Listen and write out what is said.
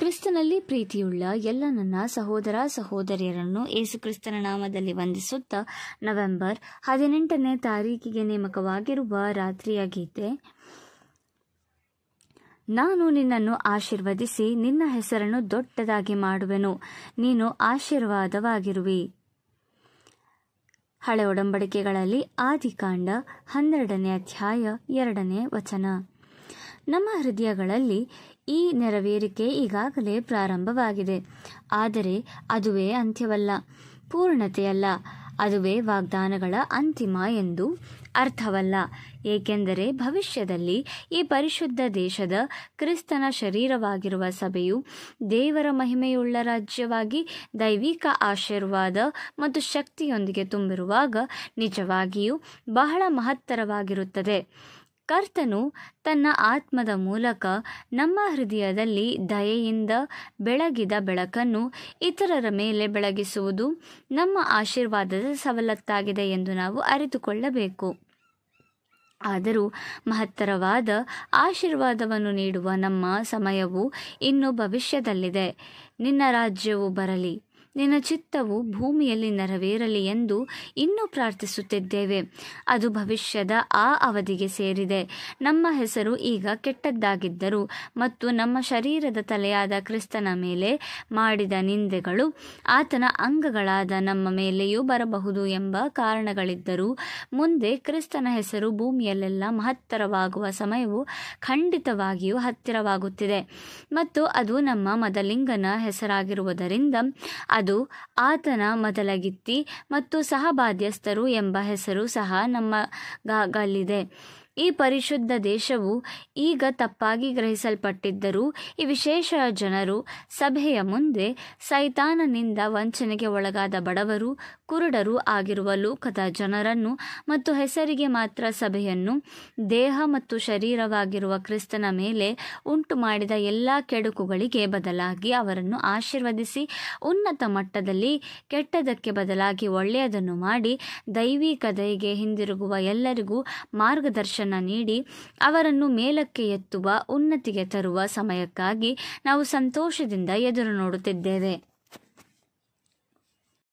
ಕ್ರಿಸ್ತನಲ್ಲಿ ಪ್ರೀತಿಯುಳ್ಳ ಎಲ್ಲ ನನ್ನ ಸಹೋದರ ಸಹೋದರಿಯರನ್ನು ಕ್ರಿಸ್ತನ ನಾಮದಲ್ಲಿ ವಂದಿಸುತ್ತಾ ನವೆಂಬರ್ ಹದಿನೆಂಟನೇ ತಾರೀಕಿಗೆ ನೇಮಕವಾಗಿರುವ ರಾತ್ರಿಯ ಗೀತೆ ನಾನು ನಿನ್ನನ್ನು ಆಶೀರ್ವದಿಸಿ ನಿನ್ನ ಹೆಸರನ್ನು ದೊಡ್ಡದಾಗಿ ಮಾಡುವೆನು ನೀನು ಆಶೀರ್ವಾದವಾಗಿರುವಿ ಹಳೆ ಒಡಂಬಡಿಕೆಗಳಲ್ಲಿ ಆದಿಕಾಂಡ ಹನ್ನೆರಡನೇ ಅಧ್ಯಾಯ ಎರಡನೇ ವಚನ ನಮ್ಮ ಹೃದಯಗಳಲ್ಲಿ ಈ ನೆರವೇರಿಕೆ ಈಗಾಗಲೇ ಪ್ರಾರಂಭವಾಗಿದೆ ಆದರೆ ಅದುವೇ ಅಂತ್ಯವಲ್ಲ ಪೂರ್ಣತೆಯಲ್ಲ ಅದುವೇ ವಾಗ್ದಾನಗಳ ಅಂತಿಮ ಎಂದು ಅರ್ಥವಲ್ಲ ಏಕೆಂದರೆ ಭವಿಷ್ಯದಲ್ಲಿ ಈ ಪರಿಶುದ್ಧ ದೇಶದ ಕ್ರಿಸ್ತನ ಶರೀರವಾಗಿರುವ ಸಭೆಯು ದೇವರ ಮಹಿಮೆಯುಳ್ಳ ರಾಜ್ಯವಾಗಿ ದೈವಿಕ ಆಶೀರ್ವಾದ ಮತ್ತು ಶಕ್ತಿಯೊಂದಿಗೆ ತುಂಬಿರುವಾಗ ನಿಜವಾಗಿಯೂ ಬಹಳ ಮಹತ್ತರವಾಗಿರುತ್ತದೆ ಕರ್ತನು ತನ್ನ ಆತ್ಮದ ಮೂಲಕ ನಮ್ಮ ಹೃದಯದಲ್ಲಿ ದಯೆಯಿಂದ ಬೆಳಗಿದ ಬೆಳಕನ್ನು ಇತರರ ಮೇಲೆ ಬೆಳಗಿಸುವುದು ನಮ್ಮ ಆಶೀರ್ವಾದದ ಸವಲತ್ತಾಗಿದೆ ಎಂದು ನಾವು ಅರಿತುಕೊಳ್ಳಬೇಕು ಆದರೂ ಮಹತ್ತರವಾದ ಆಶೀರ್ವಾದವನ್ನು ನೀಡುವ ನಮ್ಮ ಸಮಯವು ಇನ್ನೂ ಭವಿಷ್ಯದಲ್ಲಿದೆ ನಿನ್ನ ರಾಜ್ಯವು ಬರಲಿ ನಿನ್ನ ಚಿತ್ತವು ಭೂಮಿಯಲ್ಲಿ ನೆರವೇರಲಿ ಎಂದು ಇನ್ನೂ ಪ್ರಾರ್ಥಿಸುತ್ತಿದ್ದೇವೆ ಅದು ಭವಿಷ್ಯದ ಆ ಅವಧಿಗೆ ಸೇರಿದೆ ನಮ್ಮ ಹೆಸರು ಈಗ ಕೆಟ್ಟದ್ದಾಗಿದ್ದರು ಮತ್ತು ನಮ್ಮ ಶರೀರದ ತಲೆಯಾದ ಕ್ರಿಸ್ತನ ಮೇಲೆ ಮಾಡಿದ ನಿಂದೆಗಳು ಆತನ ಅಂಗಗಳಾದ ನಮ್ಮ ಮೇಲೆಯೂ ಬರಬಹುದು ಎಂಬ ಕಾರಣಗಳಿದ್ದರೂ ಮುಂದೆ ಕ್ರಿಸ್ತನ ಹೆಸರು ಭೂಮಿಯಲ್ಲೆಲ್ಲ ಮಹತ್ತರವಾಗುವ ಸಮಯವು ಖಂಡಿತವಾಗಿಯೂ ಹತ್ತಿರವಾಗುತ್ತಿದೆ ಮತ್ತು ಅದು ನಮ್ಮ ಮದಲಿಂಗನ ಹೆಸರಾಗಿರುವುದರಿಂದ ಅದು ಆತನ ಮೊದಲಗಿತ್ತಿ ಮತ್ತು ಸಹಬಾಧ್ಯಸ್ಥರು ಎಂಬ ಹೆಸರು ಸಹ ನಮ್ಮ ಗಲ್ಲಿದೆ ಈ ಪರಿಶುದ್ಧ ದೇಶವು ಈಗ ತಪ್ಪಾಗಿ ಗ್ರಹಿಸಲ್ಪಟ್ಟಿದ್ದರೂ ಈ ವಿಶೇಷ ಜನರು ಸಭೆಯ ಮುಂದೆ ಸೈತಾನನಿಂದ ವಂಚನೆಗೆ ಒಳಗಾದ ಬಡವರು ಕುರುಡರು ಆಗಿರುವ ಲೋಕದ ಜನರನ್ನು ಮತ್ತು ಹೆಸರಿಗೆ ಮಾತ್ರ ಸಭೆಯನ್ನು ದೇಹ ಮತ್ತು ಶರೀರವಾಗಿರುವ ಕ್ರಿಸ್ತನ ಮೇಲೆ ಉಂಟು ಮಾಡಿದ ಎಲ್ಲ ಕೆಡುಕುಗಳಿಗೆ ಬದಲಾಗಿ ಅವರನ್ನು ಆಶೀರ್ವದಿಸಿ ಉನ್ನತ ಮಟ್ಟದಲ್ಲಿ ಕೆಟ್ಟದಕ್ಕೆ ಬದಲಾಗಿ ಒಳ್ಳೆಯದನ್ನು ಮಾಡಿ ದೈವಿಕ ದೈಗೆ ಹಿಂದಿರುಗುವ ಎಲ್ಲರಿಗೂ ಮಾರ್ಗದರ್ಶನ ನೀಡಿ ಅವರನ್ನು ಮೇಲಕ್ಕೆ ಎತ್ತುವ ಉನ್ನತಿಗೆ ತರುವ ಸಮಯಕ್ಕಾಗಿ ನಾವು ಸಂತೋಷದಿಂದ ಎದುರು ನೋಡುತ್ತಿದ್ದೇವೆ